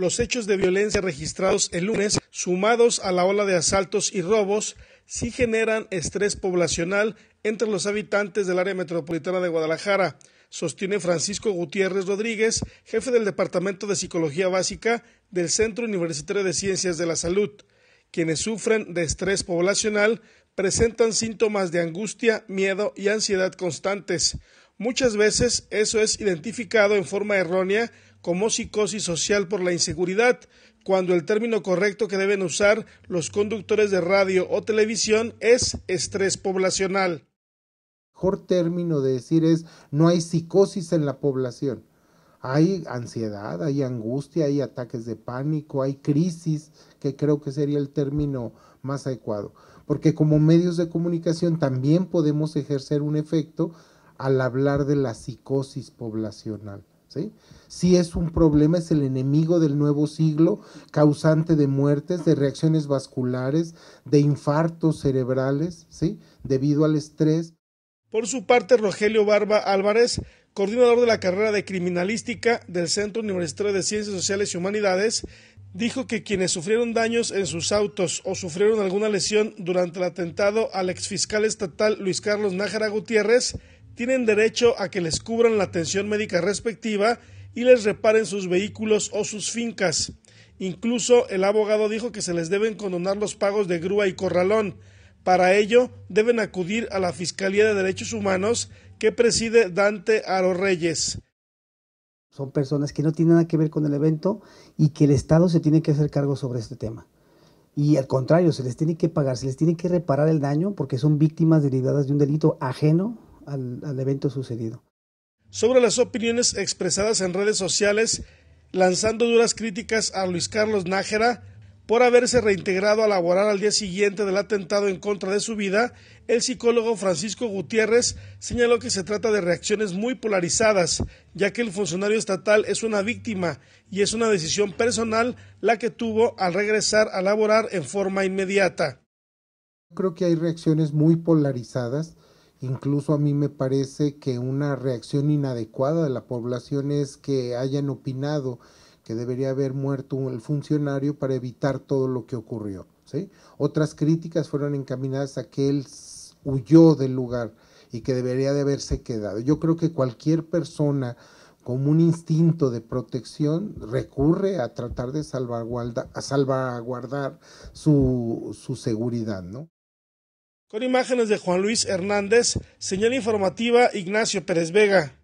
los hechos de violencia registrados el lunes, sumados a la ola de asaltos y robos, sí generan estrés poblacional entre los habitantes del área metropolitana de Guadalajara, sostiene Francisco Gutiérrez Rodríguez, jefe del Departamento de Psicología Básica del Centro Universitario de Ciencias de la Salud. Quienes sufren de estrés poblacional presentan síntomas de angustia, miedo y ansiedad constantes, Muchas veces eso es identificado en forma errónea como psicosis social por la inseguridad, cuando el término correcto que deben usar los conductores de radio o televisión es estrés poblacional. Mejor término de decir es no hay psicosis en la población. Hay ansiedad, hay angustia, hay ataques de pánico, hay crisis, que creo que sería el término más adecuado. Porque como medios de comunicación también podemos ejercer un efecto al hablar de la psicosis poblacional. ¿sí? Si es un problema, es el enemigo del nuevo siglo, causante de muertes, de reacciones vasculares, de infartos cerebrales, ¿sí? debido al estrés. Por su parte, Rogelio Barba Álvarez, coordinador de la carrera de criminalística del Centro Universitario de Ciencias Sociales y Humanidades, dijo que quienes sufrieron daños en sus autos o sufrieron alguna lesión durante el atentado al exfiscal estatal Luis Carlos Nájara Gutiérrez tienen derecho a que les cubran la atención médica respectiva y les reparen sus vehículos o sus fincas. Incluso el abogado dijo que se les deben condonar los pagos de grúa y corralón. Para ello, deben acudir a la Fiscalía de Derechos Humanos que preside Dante Aro Reyes. Son personas que no tienen nada que ver con el evento y que el Estado se tiene que hacer cargo sobre este tema. Y al contrario, se les tiene que pagar, se les tiene que reparar el daño porque son víctimas derivadas de un delito ajeno al, evento sucedido. Sobre las opiniones expresadas en redes sociales, lanzando duras críticas a Luis Carlos Nájera por haberse reintegrado a laborar al día siguiente del atentado en contra de su vida, el psicólogo Francisco Gutiérrez señaló que se trata de reacciones muy polarizadas, ya que el funcionario estatal es una víctima y es una decisión personal la que tuvo al regresar a laborar en forma inmediata. Creo que hay reacciones muy polarizadas Incluso a mí me parece que una reacción inadecuada de la población es que hayan opinado que debería haber muerto el funcionario para evitar todo lo que ocurrió. Otras críticas fueron encaminadas a que él huyó del lugar y que debería de haberse quedado. Yo creo que cualquier persona con un instinto de protección recurre a tratar de salvaguardar su, su seguridad, ¿no? Con imágenes de Juan Luis Hernández, señal informativa Ignacio Pérez Vega.